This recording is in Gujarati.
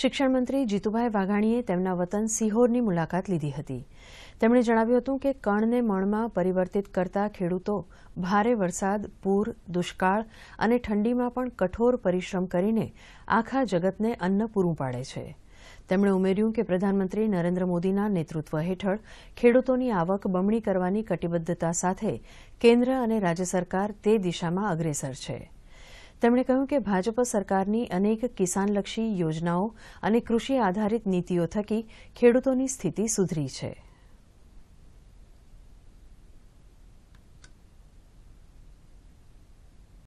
શિક્ષણમંત્રી જીતુભાઈ વાઘાણીએ તેમના વતન સિહોરની મુલાકાત લીધી હતી તેમણે જણાવ્યું હતું કે કણને મણમાં પરિવર્તિત કરતા ખેડૂતો ભારે વરસાદ પૂર દુષ્કાળ અને ઠંડીમાં પણ કઠોર પરિશ્રમ કરીને આખા જગતને અન્ન પૂરું પાડે છે તેમણે ઉમેર્યું કે પ્રધાનમંત્રી નરેન્દ્ર મોદીના નેતૃત્વ હેઠળ ખેડૂતોની આવક બમણી કરવાની કટિબદ્ધતા સાથે કેન્દ્ર અને રાજ્ય સરકાર તે દિશામાં અગ્રેસર છે તેમણે કહ્યું કે ભાજપ સરકારની અનેક કિસાનલક્ષી યોજનાઓ અને કૃષિ આધારિત નીતિઓ થકી ખેડૂતોની સ્થિતિ સુધરી છે